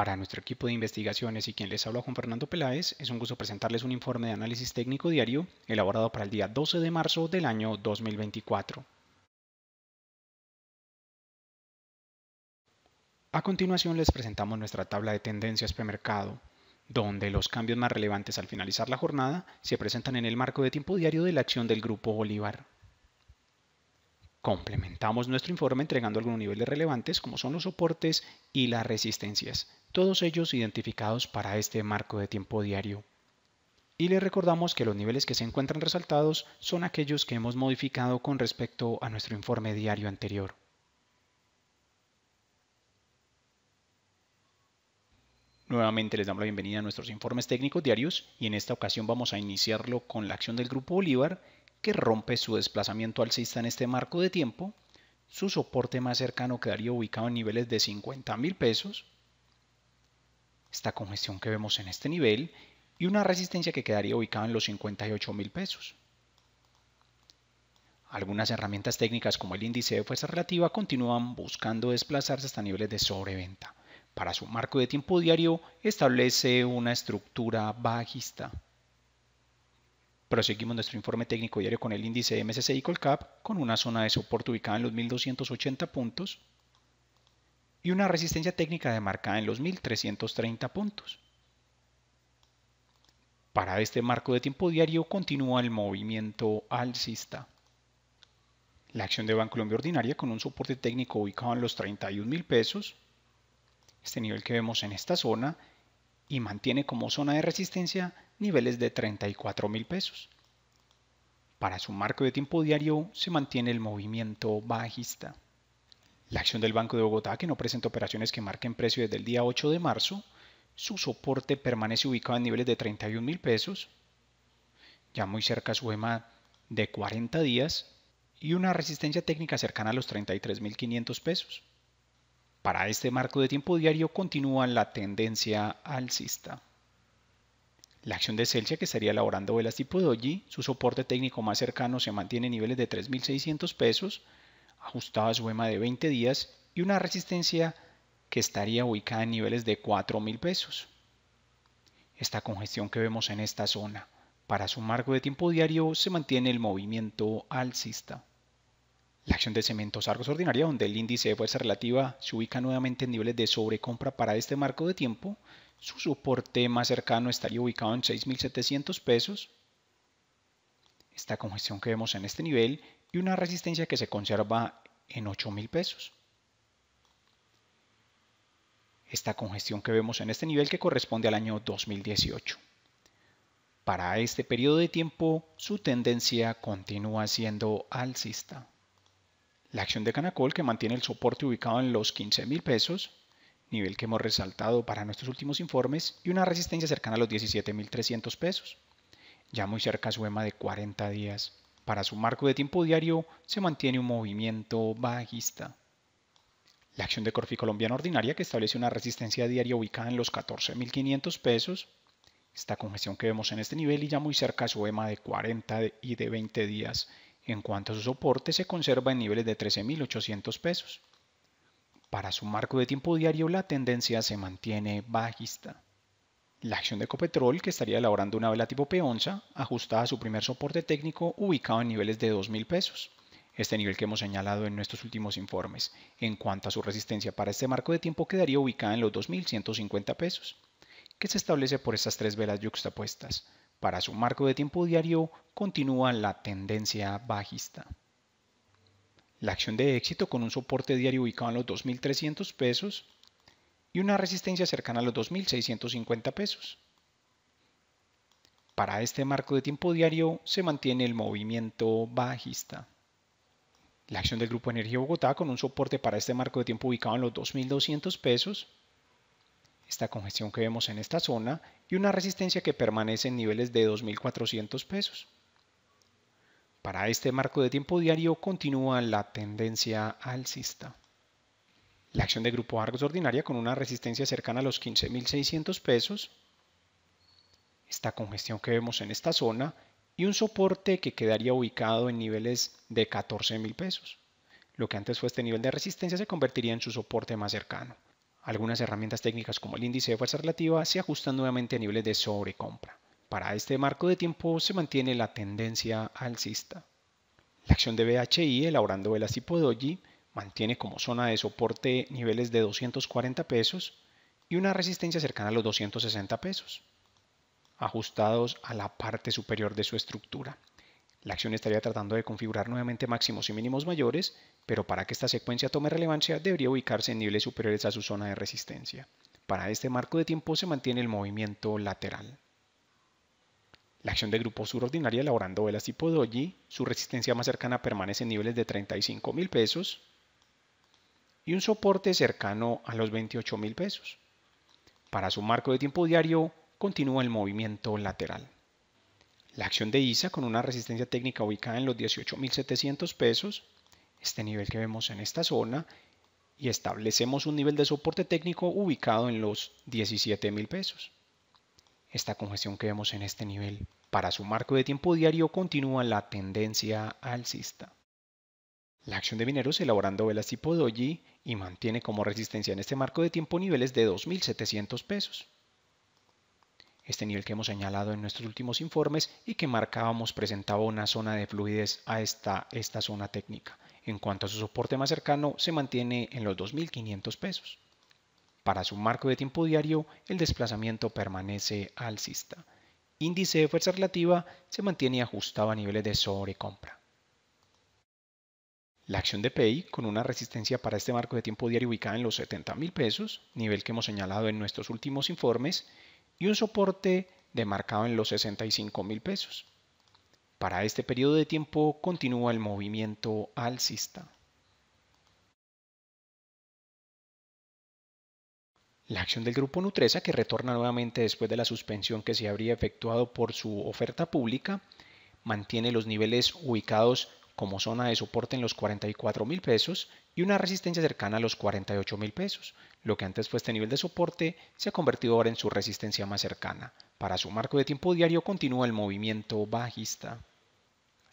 Para nuestro equipo de investigaciones y quien les habla Juan Fernando Peláez, es un gusto presentarles un informe de análisis técnico diario elaborado para el día 12 de marzo del año 2024. A continuación les presentamos nuestra tabla de tendencias premercado, donde los cambios más relevantes al finalizar la jornada se presentan en el marco de tiempo diario de la acción del Grupo Bolívar. Complementamos nuestro informe entregando algunos niveles relevantes como son los soportes y las resistencias, todos ellos identificados para este marco de tiempo diario. Y les recordamos que los niveles que se encuentran resaltados son aquellos que hemos modificado con respecto a nuestro informe diario anterior. Nuevamente les damos la bienvenida a nuestros informes técnicos diarios y en esta ocasión vamos a iniciarlo con la acción del Grupo Bolívar que rompe su desplazamiento alcista en este marco de tiempo, su soporte más cercano quedaría ubicado en niveles de 50 mil pesos, esta congestión que vemos en este nivel y una resistencia que quedaría ubicada en los 58 mil pesos. Algunas herramientas técnicas como el índice de fuerza relativa continúan buscando desplazarse hasta niveles de sobreventa. Para su marco de tiempo diario establece una estructura bajista. Proseguimos nuestro informe técnico diario con el índice MSCI Colcap con una zona de soporte ubicada en los 1280 puntos y una resistencia técnica demarcada en los 1330 puntos. Para este marco de tiempo diario continúa el movimiento alcista. La acción de Banco Colombia ordinaria con un soporte técnico ubicado en los 31,000 pesos. Este nivel que vemos en esta zona y mantiene como zona de resistencia niveles de 34 mil pesos. Para su marco de tiempo diario se mantiene el movimiento bajista. La acción del Banco de Bogotá, que no presenta operaciones que marquen precio desde el día 8 de marzo, su soporte permanece ubicado en niveles de 31 mil pesos, ya muy cerca a su EMA de 40 días y una resistencia técnica cercana a los mil 33.500 pesos. Para este marco de tiempo diario continúa la tendencia alcista. La acción de Celsius que estaría elaborando velas tipo doji, su soporte técnico más cercano se mantiene en niveles de 3.600 pesos, ajustada a su EMA de 20 días y una resistencia que estaría ubicada en niveles de 4.000 pesos. Esta congestión que vemos en esta zona para su marco de tiempo diario se mantiene el movimiento alcista. La acción de cementos Argos ordinaria, donde el índice de fuerza relativa se ubica nuevamente en niveles de sobrecompra para este marco de tiempo, su soporte más cercano estaría ubicado en 6.700 pesos. Esta congestión que vemos en este nivel y una resistencia que se conserva en 8.000 pesos. Esta congestión que vemos en este nivel que corresponde al año 2018. Para este periodo de tiempo, su tendencia continúa siendo alcista. La acción de Canacol que mantiene el soporte ubicado en los 15 mil pesos, nivel que hemos resaltado para nuestros últimos informes, y una resistencia cercana a los 17 mil 300 pesos. Ya muy cerca a su EMA de 40 días. Para su marco de tiempo diario se mantiene un movimiento bajista. La acción de Corfi Colombiana Ordinaria que establece una resistencia diaria ubicada en los 14.500 pesos. Esta congestión que vemos en este nivel y ya muy cerca a su EMA de 40 y de 20 días en cuanto a su soporte, se conserva en niveles de 13.800 pesos. Para su marco de tiempo diario, la tendencia se mantiene bajista. La acción de Ecopetrol, que estaría elaborando una vela tipo P11, ajustada a su primer soporte técnico ubicado en niveles de 2.000 pesos, este nivel que hemos señalado en nuestros últimos informes. En cuanto a su resistencia para este marco de tiempo, quedaría ubicada en los 2.150 pesos, que se establece por estas tres velas yuxtapuestas, para su marco de tiempo diario continúa la tendencia bajista. La acción de éxito con un soporte diario ubicado en los 2.300 pesos y una resistencia cercana a los 2.650 pesos. Para este marco de tiempo diario se mantiene el movimiento bajista. La acción del Grupo Energía Bogotá con un soporte para este marco de tiempo ubicado en los 2.200 pesos esta congestión que vemos en esta zona y una resistencia que permanece en niveles de 2.400 pesos. Para este marco de tiempo diario continúa la tendencia alcista. La acción de grupo Argos ordinaria con una resistencia cercana a los 15.600 pesos, esta congestión que vemos en esta zona y un soporte que quedaría ubicado en niveles de 14.000 pesos. Lo que antes fue este nivel de resistencia se convertiría en su soporte más cercano. Algunas herramientas técnicas como el índice de fuerza relativa se ajustan nuevamente a niveles de sobrecompra. Para este marco de tiempo se mantiene la tendencia alcista. La acción de BHI elaborando velas tipo doji mantiene como zona de soporte niveles de 240 pesos y una resistencia cercana a los 260 pesos, ajustados a la parte superior de su estructura. La acción estaría tratando de configurar nuevamente máximos y mínimos mayores, pero para que esta secuencia tome relevancia debería ubicarse en niveles superiores a su zona de resistencia. Para este marco de tiempo se mantiene el movimiento lateral. La acción de grupo ordinaria elaborando velas tipo doji, su resistencia más cercana permanece en niveles de 35 mil pesos y un soporte cercano a los 28 pesos. Para su marco de tiempo diario continúa el movimiento lateral. La acción de ISA con una resistencia técnica ubicada en los 18.700 pesos, este nivel que vemos en esta zona, y establecemos un nivel de soporte técnico ubicado en los 17.000 pesos. Esta congestión que vemos en este nivel para su marco de tiempo diario continúa la tendencia alcista. La acción de mineros elaborando velas tipo doji y mantiene como resistencia en este marco de tiempo niveles de 2.700 pesos este nivel que hemos señalado en nuestros últimos informes y que marcábamos presentaba una zona de fluidez a esta, esta zona técnica. En cuanto a su soporte más cercano, se mantiene en los 2.500 pesos. Para su marco de tiempo diario, el desplazamiento permanece alcista. Índice de fuerza relativa se mantiene ajustado a niveles de sobrecompra. La acción de PEI, con una resistencia para este marco de tiempo diario ubicada en los 70,000 pesos, nivel que hemos señalado en nuestros últimos informes, y un soporte demarcado en los 65 mil pesos. Para este periodo de tiempo continúa el movimiento alcista. La acción del grupo Nutresa, que retorna nuevamente después de la suspensión que se habría efectuado por su oferta pública, mantiene los niveles ubicados como zona de soporte en los 44 mil pesos y una resistencia cercana a los 48 mil pesos. Lo que antes fue este nivel de soporte se ha convertido ahora en su resistencia más cercana. Para su marco de tiempo diario continúa el movimiento bajista.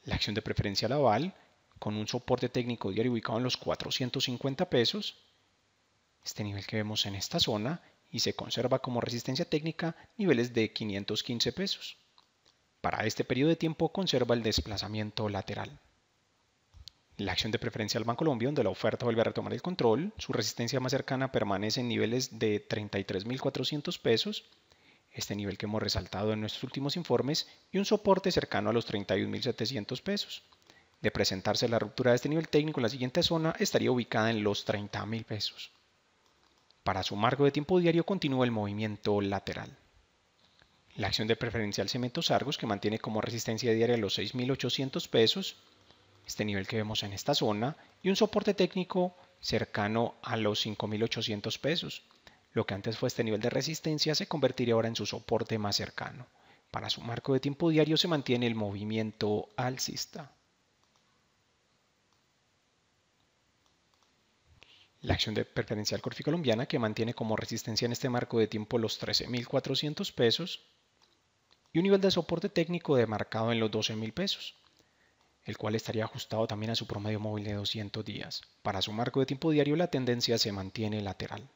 La acción de preferencia Laval, con un soporte técnico diario ubicado en los 450 pesos, este nivel que vemos en esta zona, y se conserva como resistencia técnica niveles de 515 pesos. Para este periodo de tiempo conserva el desplazamiento lateral la acción de preferencial Bancolombia, donde la oferta vuelve a retomar el control. Su resistencia más cercana permanece en niveles de 33.400 pesos, este nivel que hemos resaltado en nuestros últimos informes, y un soporte cercano a los 31.700 pesos. De presentarse la ruptura de este nivel técnico la siguiente zona, estaría ubicada en los 30.000 pesos. Para su marco de tiempo diario continúa el movimiento lateral. La acción de preferencial Cementos Argos, que mantiene como resistencia diaria los 6.800 pesos, este nivel que vemos en esta zona, y un soporte técnico cercano a los 5.800 pesos. Lo que antes fue este nivel de resistencia se convertiría ahora en su soporte más cercano. Para su marco de tiempo diario se mantiene el movimiento alcista. La acción de preferencial Corfi colombiana que mantiene como resistencia en este marco de tiempo los 13.400 pesos y un nivel de soporte técnico demarcado en los 12.000 pesos el cual estaría ajustado también a su promedio móvil de 200 días. Para su marco de tiempo diario la tendencia se mantiene lateral.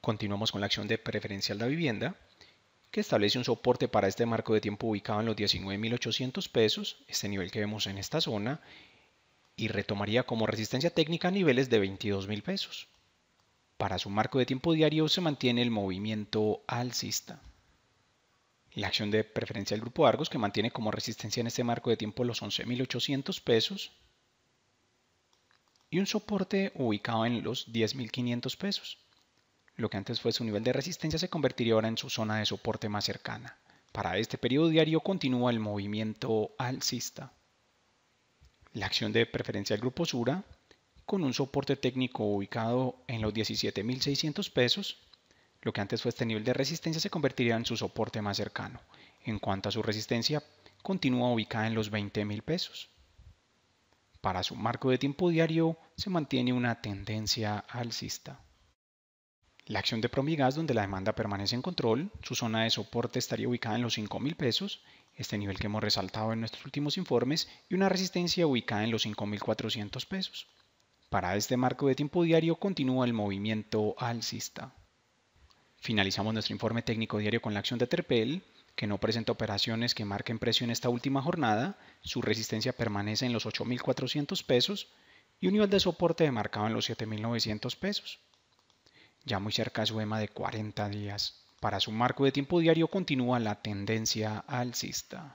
Continuamos con la acción de preferencial de vivienda, que establece un soporte para este marco de tiempo ubicado en los 19.800 pesos, este nivel que vemos en esta zona, y retomaría como resistencia técnica niveles de 22.000 pesos. Para su marco de tiempo diario se mantiene el movimiento alcista la acción de preferencia del grupo Argos que mantiene como resistencia en este marco de tiempo los 11.800 pesos y un soporte ubicado en los 10.500 pesos. Lo que antes fue su nivel de resistencia se convertiría ahora en su zona de soporte más cercana. Para este periodo diario continúa el movimiento alcista. La acción de preferencia del grupo Sura con un soporte técnico ubicado en los 17.600 pesos lo que antes fue este nivel de resistencia se convertiría en su soporte más cercano. En cuanto a su resistencia, continúa ubicada en los 20 mil pesos. Para su marco de tiempo diario se mantiene una tendencia alcista. La acción de Promigas, donde la demanda permanece en control, su zona de soporte estaría ubicada en los $5,000, pesos, este nivel que hemos resaltado en nuestros últimos informes, y una resistencia ubicada en los 5.400 pesos. Para este marco de tiempo diario continúa el movimiento alcista. Finalizamos nuestro informe técnico diario con la acción de Terpel, que no presenta operaciones que marquen precio en esta última jornada, su resistencia permanece en los 8.400 pesos y un nivel de soporte demarcado en los 7.900 pesos. Ya muy cerca de su EMA de 40 días. Para su marco de tiempo diario continúa la tendencia alcista.